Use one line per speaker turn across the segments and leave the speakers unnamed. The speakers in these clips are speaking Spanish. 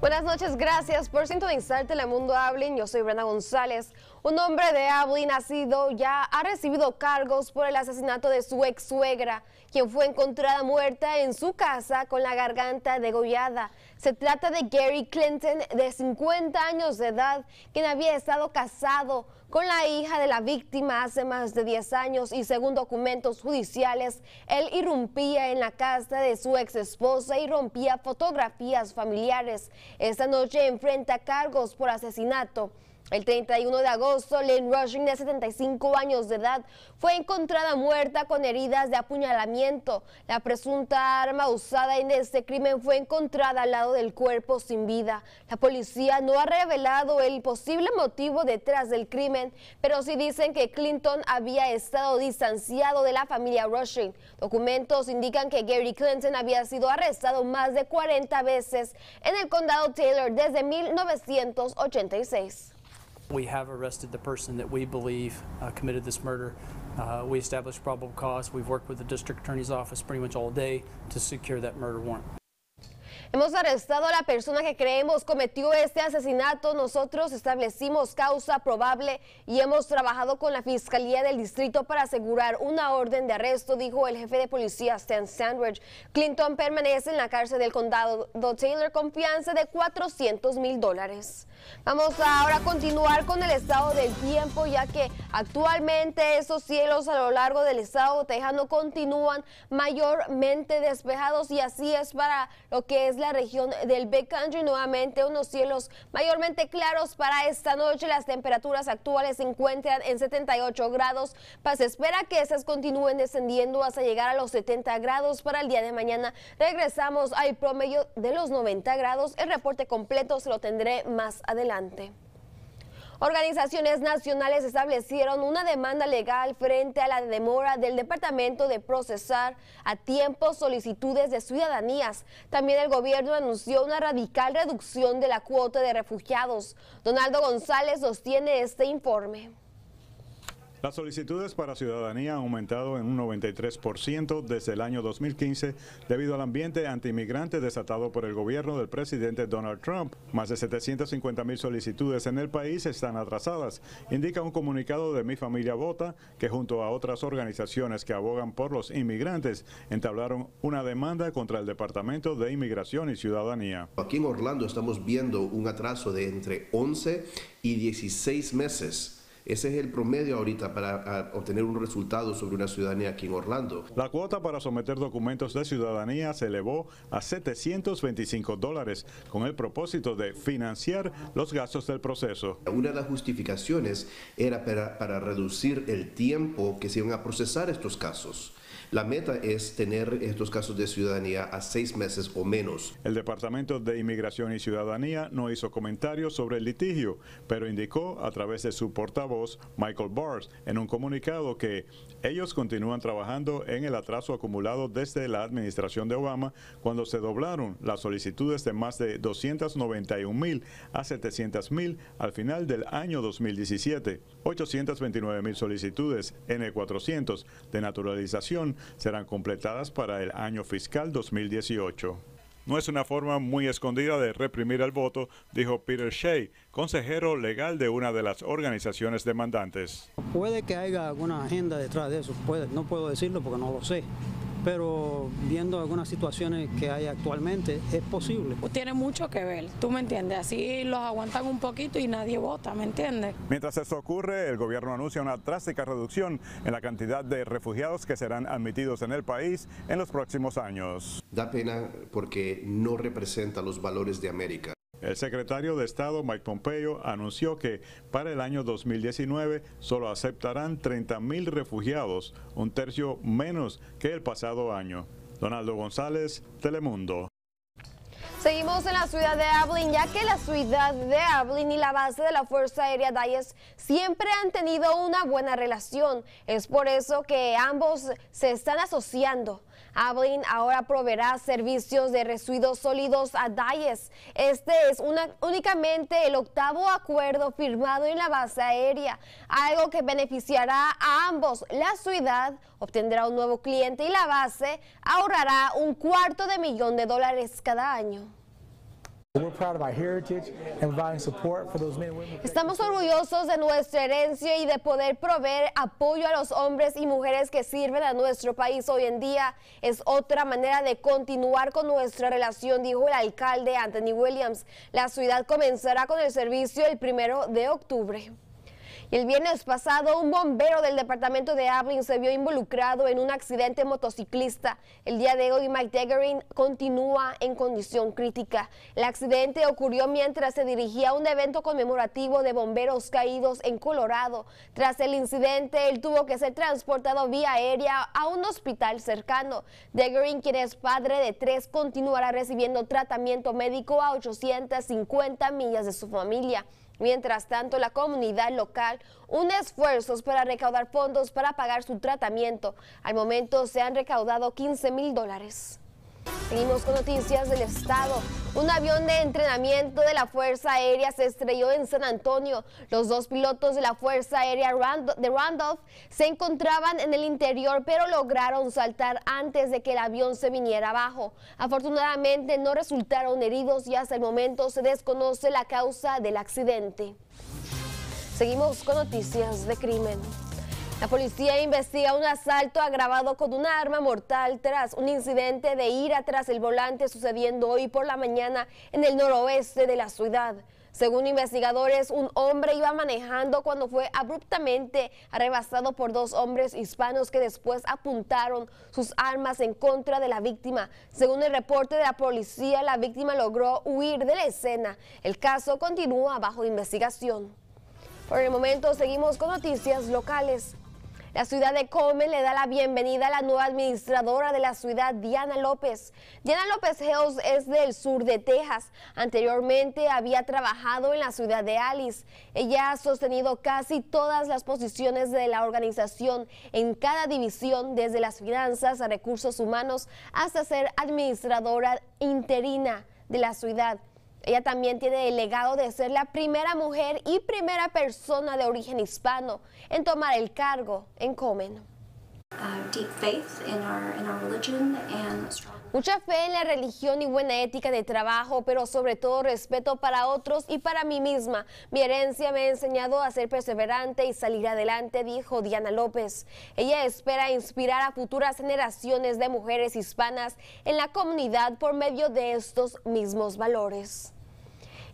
Buenas noches, gracias por sintonizar Mundo Ablin. Yo soy Brenda González. Un hombre de ha nacido ya ha recibido cargos por el asesinato de su ex suegra, quien fue encontrada muerta en su casa con la garganta degollada. Se trata de Gary Clinton, de 50 años de edad, quien había estado casado con la hija de la víctima hace más de 10 años y según documentos judiciales, él irrumpía en la casa de su ex esposa y rompía fotografías familiares. Esta noche enfrenta cargos por asesinato. El 31 de agosto, Lynn Rushing, de 75 años de edad, fue encontrada muerta con heridas de apuñalamiento. La presunta arma usada en este crimen fue encontrada al lado del cuerpo sin vida. La policía no ha revelado el posible motivo detrás del crimen, pero sí dicen que Clinton había estado distanciado de la familia Rushing. Documentos indican que Gary Clinton había sido arrestado más de 40 veces en el condado Taylor desde 1986. Hemos arrestado a la persona que creemos cometió este asesinato. Nosotros establecimos causa probable y hemos trabajado con la Fiscalía del Distrito para asegurar una orden de arresto, dijo el jefe de policía Stan Sandwich. Clinton permanece en la cárcel del condado de Taylor con fianza de 400 mil dólares. Vamos ahora a continuar con el estado del tiempo, ya que actualmente esos cielos a lo largo del estado tejano continúan mayormente despejados y así es para lo que es la región del Country, Nuevamente unos cielos mayormente claros para esta noche. Las temperaturas actuales se encuentran en 78 grados. Pues se espera que esas continúen descendiendo hasta llegar a los 70 grados para el día de mañana. Regresamos al promedio de los 90 grados. El reporte completo se lo tendré más adelante adelante. Organizaciones nacionales establecieron una demanda legal frente a la demora del departamento de procesar a tiempo solicitudes de ciudadanías. También el gobierno anunció una radical reducción de la cuota de refugiados. Donaldo González sostiene este informe.
Las solicitudes para ciudadanía han aumentado en un 93% desde el año 2015 debido al ambiente antiinmigrante desatado por el gobierno del presidente Donald Trump. Más de 750 mil solicitudes en el país están atrasadas, indica un comunicado de Mi Familia Vota, que junto a otras organizaciones que abogan por los inmigrantes entablaron una demanda contra el Departamento de Inmigración y Ciudadanía. Aquí en Orlando estamos viendo un atraso de entre 11 y 16 meses ese es el promedio ahorita para obtener un resultado sobre una ciudadanía aquí en Orlando. La cuota para someter documentos de ciudadanía se elevó a 725 dólares con el propósito de financiar los gastos del proceso. Una de las justificaciones era para, reducir el tiempo que se iban a procesar estos casos. La meta es tener estos casos de ciudadanía a seis meses o menos. El Departamento de Inmigración y Ciudadanía no hizo comentarios sobre el litigio, pero indicó a través de su portavoz, Michael Bars, en un comunicado que ellos continúan trabajando en el atraso acumulado desde la administración de Obama cuando se doblaron las solicitudes de más de 291 mil a 700 mil al final del año 2017, 829 mil solicitudes N400 de naturalización serán completadas para el año fiscal 2018. No es una forma muy escondida de reprimir el voto, dijo Peter Shea, consejero legal de una de las organizaciones demandantes.
Puede que haya alguna agenda detrás de eso, no puedo decirlo porque no lo sé pero viendo algunas situaciones que hay actualmente, es posible. Tiene mucho que ver, tú me entiendes, así los aguantan un poquito y nadie vota, ¿me entiendes?
Mientras eso ocurre, el gobierno anuncia una drástica reducción en la cantidad de refugiados que serán admitidos en el país en los próximos años. Da pena porque no representa los valores de América. El secretario de Estado Mike Pompeo anunció que para el año 2019 solo aceptarán 30.000 refugiados, un tercio menos que el pasado año. Donaldo González, Telemundo.
Seguimos en la ciudad de Ablin, ya que la ciudad de Ablin y la base de la Fuerza Aérea Dallas siempre han tenido una buena relación. Es por eso que ambos se están asociando. Ablin ahora proveerá servicios de residuos sólidos a DAIES. Este es únicamente el octavo acuerdo firmado en la base aérea, algo que beneficiará a ambos. La ciudad obtendrá un nuevo cliente y la base ahorrará un cuarto de millón de dólares cada año. Estamos orgullosos de nuestra herencia y de poder proveer apoyo a los hombres y mujeres que sirven a nuestro país hoy en día. Es otra manera de continuar con nuestra relación, dijo el alcalde Anthony Williams. La ciudad comenzará con el servicio el primero de octubre. El viernes pasado, un bombero del departamento de Abilene se vio involucrado en un accidente motociclista. El día de hoy, Mike Degerin continúa en condición crítica. El accidente ocurrió mientras se dirigía a un evento conmemorativo de bomberos caídos en Colorado. Tras el incidente, él tuvo que ser transportado vía aérea a un hospital cercano. Degerin, quien es padre de tres, continuará recibiendo tratamiento médico a 850 millas de su familia. Mientras tanto, la comunidad local une esfuerzos para recaudar fondos para pagar su tratamiento. Al momento se han recaudado 15 mil dólares. Seguimos con noticias del Estado. Un avión de entrenamiento de la Fuerza Aérea se estrelló en San Antonio. Los dos pilotos de la Fuerza Aérea de Randolph se encontraban en el interior, pero lograron saltar antes de que el avión se viniera abajo. Afortunadamente no resultaron heridos y hasta el momento se desconoce la causa del accidente. Seguimos con noticias de crimen. La policía investiga un asalto agravado con un arma mortal tras un incidente de ira tras el volante sucediendo hoy por la mañana en el noroeste de la ciudad. Según investigadores, un hombre iba manejando cuando fue abruptamente arrebatado por dos hombres hispanos que después apuntaron sus armas en contra de la víctima. Según el reporte de la policía, la víctima logró huir de la escena. El caso continúa bajo investigación. Por el momento seguimos con noticias locales. La ciudad de Come le da la bienvenida a la nueva administradora de la ciudad, Diana López. Diana López hills es del sur de Texas. Anteriormente había trabajado en la ciudad de Alice. Ella ha sostenido casi todas las posiciones de la organización en cada división, desde las finanzas a recursos humanos hasta ser administradora interina de la ciudad. Ella también tiene el legado de ser la primera mujer y primera persona de origen hispano en tomar el cargo en Comen. Mucha fe en la religión y buena ética de trabajo, pero sobre todo respeto para otros y para mí misma. Mi herencia me ha enseñado a ser perseverante y salir adelante, dijo Diana López. Ella espera inspirar a futuras generaciones de mujeres hispanas en la comunidad por medio de estos mismos valores.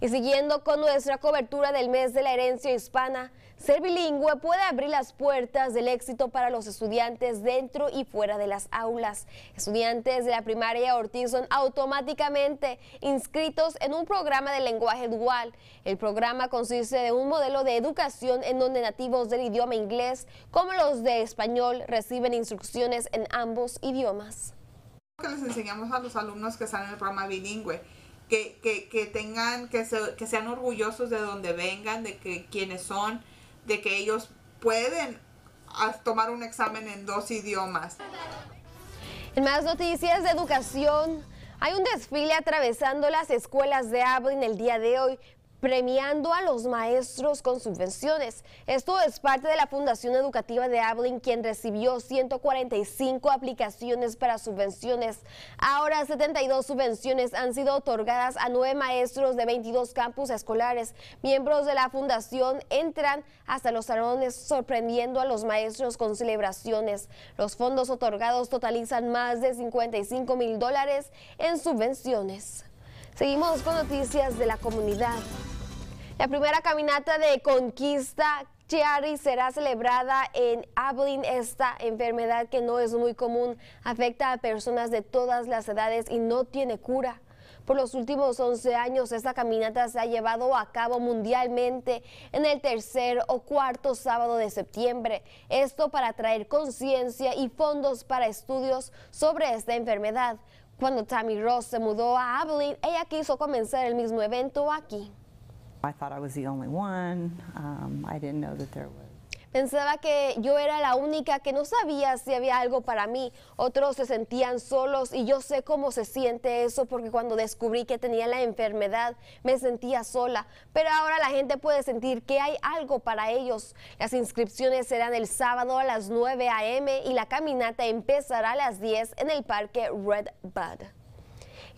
Y siguiendo con nuestra cobertura del mes de la herencia hispana, ser bilingüe puede abrir las puertas del éxito para los estudiantes dentro y fuera de las aulas. Estudiantes de la primaria Ortiz son automáticamente inscritos en un programa de lenguaje dual. El programa consiste en un modelo de educación en donde nativos del idioma inglés como los de español reciben instrucciones en ambos idiomas. Que les enseñamos a los alumnos que están en el programa bilingüe. Que, tengan, que, sean orgullosos de donde vengan, de que, quienes son, de que ellos pueden tomar un examen en dos idiomas. En más noticias de educación, hay un desfile atravesando las escuelas de en el día de hoy premiando a los maestros con subvenciones. Esto es parte de la Fundación Educativa de Abilene, quien recibió 145 aplicaciones para subvenciones. Ahora 72 subvenciones han sido otorgadas a nueve maestros de 22 campus escolares. Miembros de la fundación entran hasta los salones sorprendiendo a los maestros con celebraciones. Los fondos otorgados totalizan más de 55 mil dólares en subvenciones. Seguimos con noticias de la comunidad. La primera caminata de conquista Chiari será celebrada en Abilene. Esta enfermedad que no es muy común afecta a personas de todas las edades y no tiene cura. Por los últimos 11 años, esta caminata se ha llevado a cabo mundialmente en el tercer o cuarto sábado de septiembre. Esto para traer conciencia y fondos para estudios sobre esta enfermedad. Cuando Tammy Ross se mudó a Abilene, ella quiso comenzar el mismo evento aquí.
I thought I was the only one. Um, I didn't know that there was.
Pensaba que yo era la única que no sabía si había algo para mí. Otros se sentían solos y yo sé cómo se siente eso porque cuando descubrí que tenía la enfermedad me sentía sola. Pero ahora la gente puede sentir que hay algo para ellos. Las inscripciones serán el sábado a las 9 a.m. y la caminata empezará a las 10 en el parque Red Bud.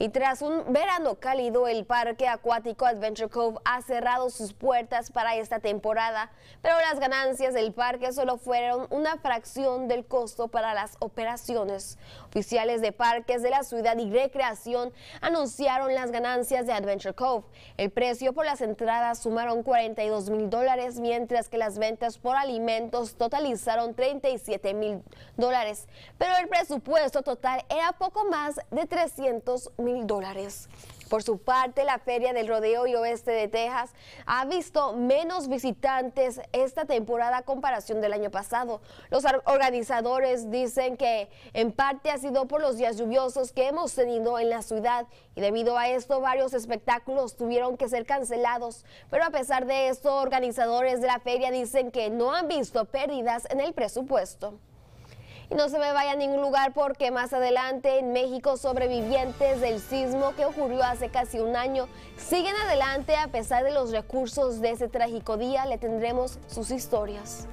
Y tras un verano cálido, el parque acuático Adventure Cove ha cerrado sus puertas para esta temporada, pero las ganancias del parque solo fueron una fracción del costo para las operaciones. Oficiales de parques de la ciudad y recreación anunciaron las ganancias de Adventure Cove. El precio por las entradas sumaron 42 mil dólares, mientras que las ventas por alimentos totalizaron 37 mil dólares. Pero el presupuesto total era poco más de 300 mil dólares. Por su parte, la Feria del Rodeo y Oeste de Texas ha visto menos visitantes esta temporada a comparación del año pasado. Los organizadores dicen que en parte ha sido por los días lluviosos que hemos tenido en la ciudad y debido a esto varios espectáculos tuvieron que ser cancelados. Pero a pesar de esto, organizadores de la feria dicen que no han visto pérdidas en el presupuesto. Y no se me vaya a ningún lugar porque más adelante en México sobrevivientes del sismo que ocurrió hace casi un año siguen adelante a pesar de los recursos de ese trágico día. Le tendremos sus historias.